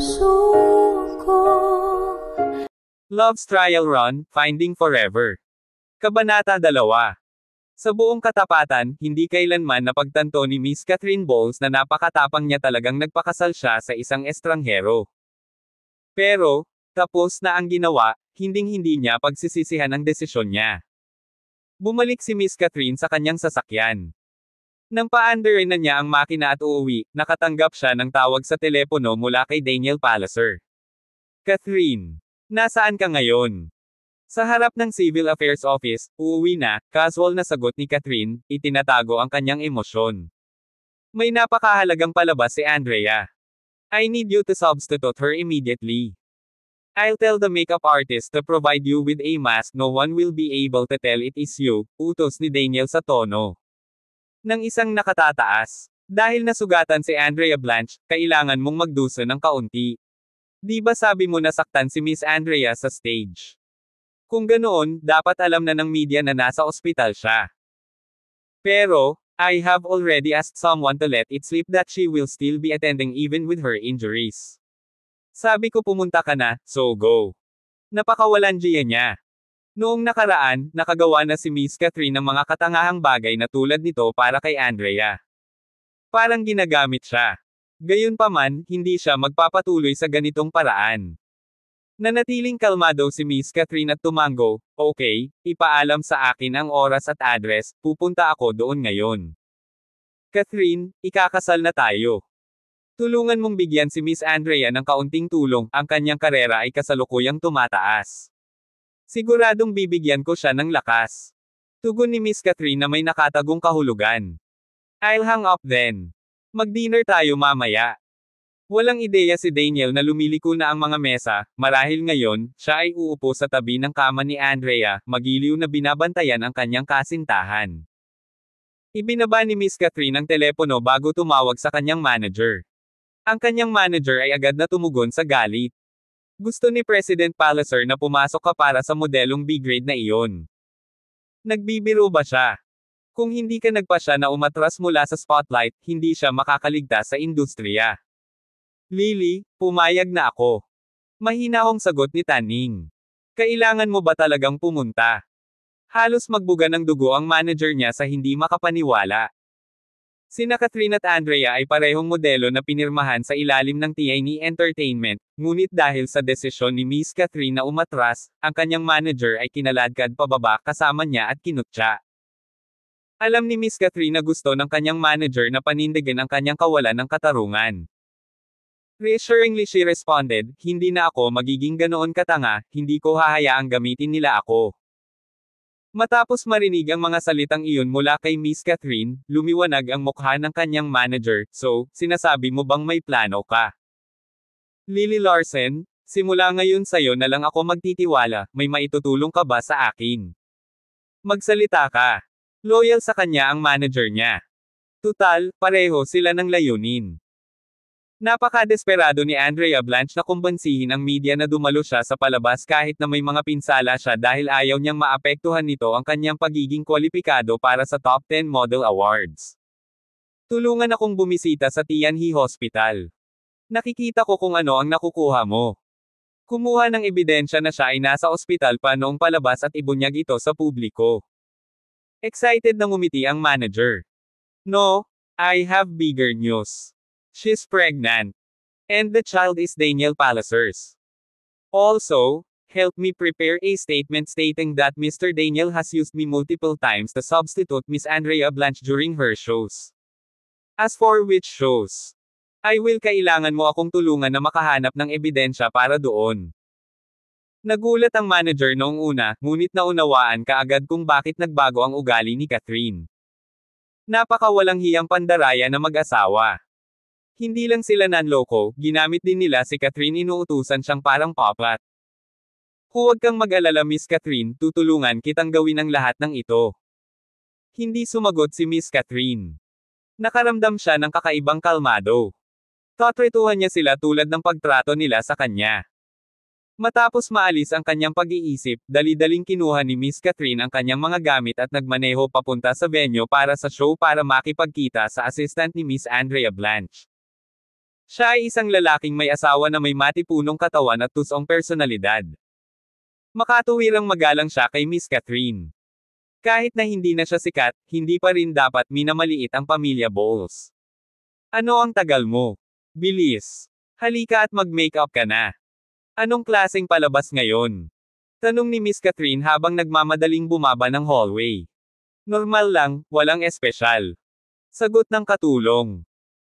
puso ko. Love's Trial Run, Finding Forever. Kabanata 2. Sa buong katapatan, hindi kailanman napagtanto ni Miss Catherine Bowles na napakatapang niya talagang nagpakasal siya sa isang estranghero. Pero, tapos na ang ginawa, hinding-hindi niya pagsisisihan ang desisyon niya. Bumalik si Miss Catherine sa kanyang sasakyan. Nang paandarin na niya ang makina at uuwi, nakatanggap siya ng tawag sa telepono mula kay Daniel Palliser. Catherine, nasaan ka ngayon? Sa harap ng Civil Affairs Office, uuwi na, casual na sagot ni Catherine, itinatago ang kanyang emosyon. May napakahalagang palabas si Andrea. I need you to substitute her immediately. I'll tell the makeup artist to provide you with a mask no one will be able to tell it is you, utos ni Daniel sa tono ng isang nakatataas. Dahil nasugatan si Andrea Blanche, kailangan mong magduso ng kaunti. Di ba sabi mo nasaktan si Miss Andrea sa stage? Kung ganoon, dapat alam na ng media na nasa ospital siya. Pero, I have already asked someone to let it slip that she will still be attending even with her injuries. Sabi ko pumunta ka na, so go. Napakawalan Gia niya. Noong nakaraan, nakagawa na si Miss Catherine ng mga katangahang bagay na tulad nito para kay Andrea. Parang ginagamit siya. Gayunpaman, hindi siya magpapatuloy sa ganitong paraan. Nanatiling kalmado si Miss Catherine at tumango, okay, ipaalam sa akin ang oras at address, pupunta ako doon ngayon. Catherine, ikakasal na tayo. Tulungan mong bigyan si Miss Andrea ng kaunting tulong, ang kanyang karera ay kasalukuyang tumataas. Siguradong bibigyan ko siya ng lakas. Tugon ni Miss Katrina may nakatagong kahulugan. I'll hang up then. Mag-dinner tayo mamaya. Walang ideya si Daniel na lumiliko na ang mga mesa, marahil ngayon, siya ay uupo sa tabi ng kama ni Andrea, magiliw na binabantayan ang kanyang kasintahan. Ibinaba ni Miss Catherine ang telepono bago tumawag sa kanyang manager. Ang kanyang manager ay agad na tumugon sa galit. Gusto ni President Palliser na pumasok ka para sa modelong B-grade na iyon. Nagbibiro ba siya? Kung hindi ka nagpa siya na umatras mula sa spotlight, hindi siya makakaligtas sa industriya. Lily, pumayag na ako. Mahinahong sagot ni Tanning. Kailangan mo ba talagang pumunta? Halos magbuga ng dugo ang manager niya sa hindi makapaniwala. Sina Catherine at Andrea ay parehong modelo na pinirmahan sa ilalim ng TNE Entertainment, ngunit dahil sa desisyon ni Miss Catherine na umatras, ang kanyang manager ay kinaladkad pababa kasama niya at kinutya. Alam ni Miss Catherine na gusto ng kanyang manager na panindigan ang kanyang kawalan ng katarungan. Reassuringly she responded, hindi na ako magiging ganoon katanga, hindi ko hahayaang gamitin nila ako. Matapos marinig ang mga salitang iyon mula kay Miss Catherine, lumiwanag ang mukha ng kanyang manager, so, sinasabi mo bang may plano ka? Lily Larsen, simula ngayon sa'yo na lang ako magtitiwala, may maitutulong ka ba sa akin? Magsalita ka. Loyal sa kanya ang manager niya. Tutal, pareho sila ng layunin. Napakadesperado ni Andrea Blanche na kumbansihin ang media na dumalo siya sa palabas kahit na may mga pinsala siya dahil ayaw niyang maapektuhan nito ang kanyang pagiging kwalipikado para sa Top 10 Model Awards. Tulungan akong bumisita sa Tianhe Hospital. Nakikita ko kung ano ang nakukuha mo. Kumuha ng ebidensya na siya ay nasa ospital pa noong palabas at ibunyag ito sa publiko. Excited na ngumiti ang manager. No, I have bigger news. She's pregnant. And the child is Daniel Palliser's. Also, help me prepare a statement stating that Mr. Daniel has used me multiple times to substitute Miss Andrea Blanche during her shows. As for which shows, I will kailangan mo akong tulungan na makahanap ng ebidensya para doon. Nagulat ang manager noong una, ngunit naunawaan kaagad kung bakit nagbago ang ugali ni Catherine. Napakawalang hiyang pandaraya na mag-asawa. Hindi lang sila nanloko, ginamit din nila si Catherine inuutusan siyang parang papat. Huwag kang mag-alala Miss Catherine, tutulungan kitang gawin ang lahat ng ito. Hindi sumagot si Miss Catherine. Nakaramdam siya ng kakaibang kalmado. Tatretuhan niya sila tulad ng pagtrato nila sa kanya. Matapos maalis ang kanyang pag-iisip, dali-daling kinuha ni Miss Catherine ang kanyang mga gamit at nagmaneho papunta sa venue para sa show para makipagkita sa assistant ni Miss Andrea Blanche. Siya ay isang lalaking may asawa na may matipunong katawan at tusong personalidad. Makatuwirang magalang siya kay Miss Catherine. Kahit na hindi na siya sikat, hindi pa rin dapat minamaliit ang pamilya Bowles. Ano ang tagal mo? Bilis. Halika at mag-makeup ka na. Anong klaseng palabas ngayon? Tanong ni Miss Catherine habang nagmamadaling bumaba ng hallway. Normal lang, walang espesyal. Sagot ng katulong.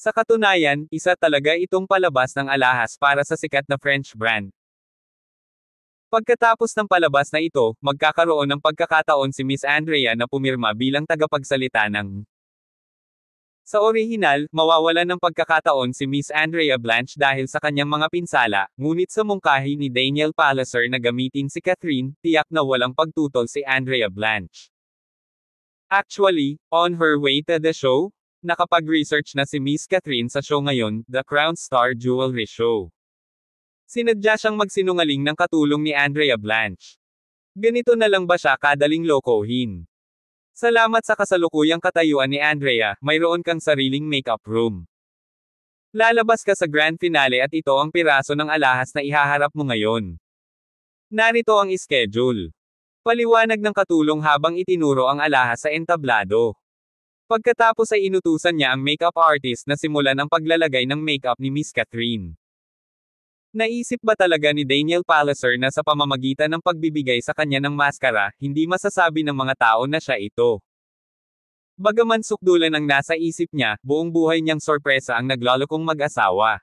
Sa katunayan, isa talaga itong palabas ng alahas para sa sikat na French brand. Pagkatapos ng palabas na ito, magkakaroon ng pagkakataon si Miss Andrea na pumirma bilang tagapagsalita ng sa orihinal, mawawala ng pagkakataon si Miss Andrea Blanche dahil sa kanyang mga pinsala, ngunit sa mungkahi ni Daniel Palliser na gamitin si Catherine, tiyak na walang pagtutol si Andrea Blanche. Actually, on her way to the show, Nakapag-research na si Miss Catherine sa show ngayon, The Crown Star Jewelry Show. Sinadya siyang magsinungaling ng katulong ni Andrea Blanche. Ganito na lang ba siya kadaling lokohin? Salamat sa kasalukuyang katayuan ni Andrea, mayroon kang sariling makeup room. Lalabas ka sa grand finale at ito ang piraso ng alahas na ihaharap mo ngayon. Narito ang schedule. Paliwanag ng katulong habang itinuro ang alahas sa entablado. Pagkatapos ay inutusan niya ang makeup artist na simulan ang paglalagay ng makeup ni Miss Catherine. Naisip ba talaga ni Daniel Palliser na sa pamamagitan ng pagbibigay sa kanya ng maskara, hindi masasabi ng mga tao na siya ito? Bagaman sukdulan ang nasa isip niya, buong buhay niyang sorpresa ang naglalokong mag-asawa.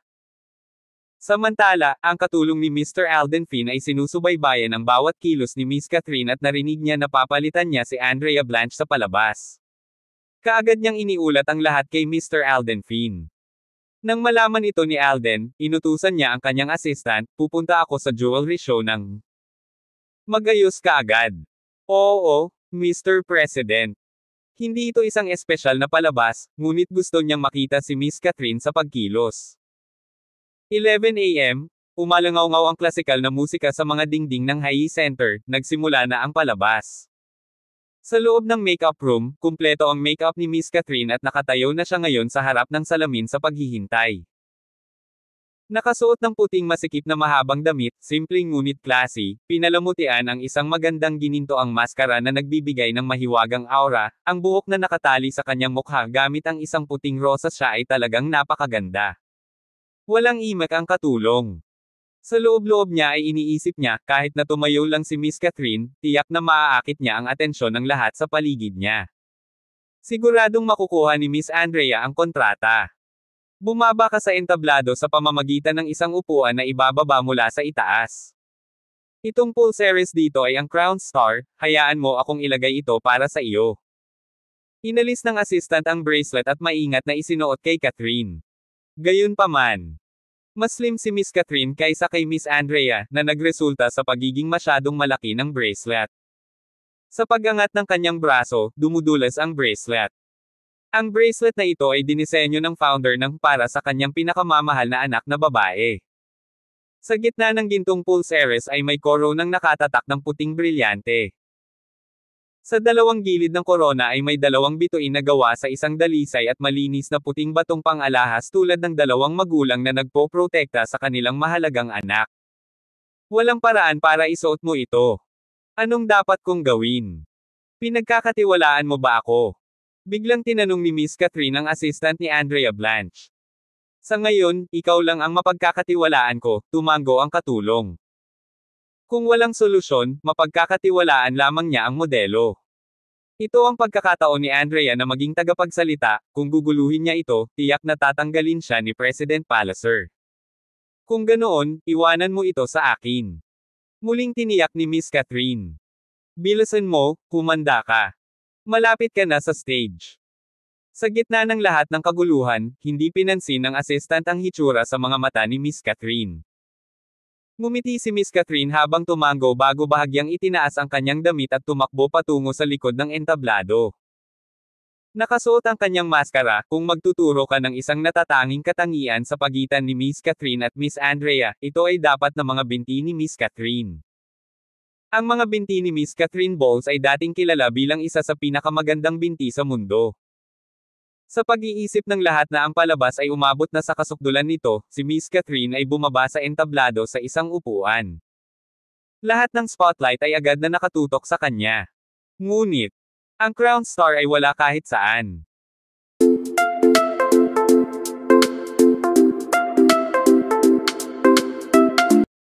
Samantala, ang katulong ni Mr. Alden Finn ay sinusubaybayan ang bawat kilos ni Miss Catherine at narinig niya na papalitan niya si Andrea Blanche sa palabas. Kaagad niyang iniulat ang lahat kay Mr. Alden Finn. Nang malaman ito ni Alden, inutusan niya ang kanyang assistant, pupunta ako sa jewelry show ng... Magayos kaagad. agad. Oo, Mr. President. Hindi ito isang espesyal na palabas, ngunit gusto niyang makita si Miss Catherine sa pagkilos. 11 a.m., umalangaw-ngaw ang klasikal na musika sa mga dingding ng Hayi Center, nagsimula na ang palabas. Sa loob ng makeup room, kumpleto ang makeup ni Miss Catherine at nakatayo na siya ngayon sa harap ng salamin sa paghihintay. Nakasuot ng puting masikip na mahabang damit, simpleng ngunit classy, pinalamutian ang isang magandang gininto ang maskara na nagbibigay ng mahiwagang aura, ang buhok na nakatali sa kanyang mukha gamit ang isang puting rosas siya ay talagang napakaganda. Walang imak ang katulong. Sa loob-loob niya ay iniisip niya, kahit na tumayo lang si Miss Catherine, tiyak na maaakit niya ang atensyon ng lahat sa paligid niya. Siguradong makukuha ni Miss Andrea ang kontrata. Bumaba ka sa entablado sa pamamagitan ng isang upuan na ibababa mula sa itaas. Itong pulseres dito ay ang Crown Star, hayaan mo akong ilagay ito para sa iyo. Inalis ng assistant ang bracelet at maingat na isinuot kay Catherine. Gayunpaman, mas slim si Miss Catherine kaysa kay Miss Andrea, na nagresulta sa pagiging masyadong malaki ng bracelet. Sa pagangat ng kanyang braso, dumudulas ang bracelet. Ang bracelet na ito ay dinisenyo ng founder ng para sa kanyang pinakamamahal na anak na babae. Sa gitna ng gintong pulseres ay may koro ng nakatatak ng puting brilyante. Sa dalawang gilid ng korona ay may dalawang bituin na gawa sa isang dalisay at malinis na puting batong pang-alahas tulad ng dalawang magulang na nagpoprotekta sa kanilang mahalagang anak. Walang paraan para isuot mo ito. Anong dapat kong gawin? Pinagkakatiwalaan mo ba ako? Biglang tinanong ni Miss Catherine ang assistant ni Andrea Blanche. Sa ngayon, ikaw lang ang mapagkakatiwalaan ko, tumango ang katulong. Kung walang solusyon, mapagkakatiwalaan lamang niya ang modelo. Ito ang pagkakataon ni Andrea na maging tagapagsalita, kung guguluhin niya ito, tiyak na tatanggalin siya ni President Palacer. Kung ganoon, iwanan mo ito sa akin. Muling tiniyak ni Miss Catherine. Bilisan mo, kumanda ka. Malapit ka na sa stage. Sa gitna ng lahat ng kaguluhan, hindi pinansin ng assistant ang hitsura sa mga mata ni Miss Catherine. Ngumiti si Miss Catherine habang tumango bago bahagyang itinaas ang kanyang damit at tumakbo patungo sa likod ng entablado. Nakasuot ang kanyang maskara, kung magtuturo ka ng isang natatanging katangian sa pagitan ni Miss Catherine at Miss Andrea, ito ay dapat na mga binti ni Miss Catherine. Ang mga binti ni Miss Catherine Bowles ay dating kilala bilang isa sa pinakamagandang binti sa mundo. Sa pag-iisip ng lahat na ang palabas ay umabot na sa kasukdulan nito, si Miss Catherine ay bumaba sa entablado sa isang upuan. Lahat ng spotlight ay agad na nakatutok sa kanya. Ngunit, ang crown star ay wala kahit saan.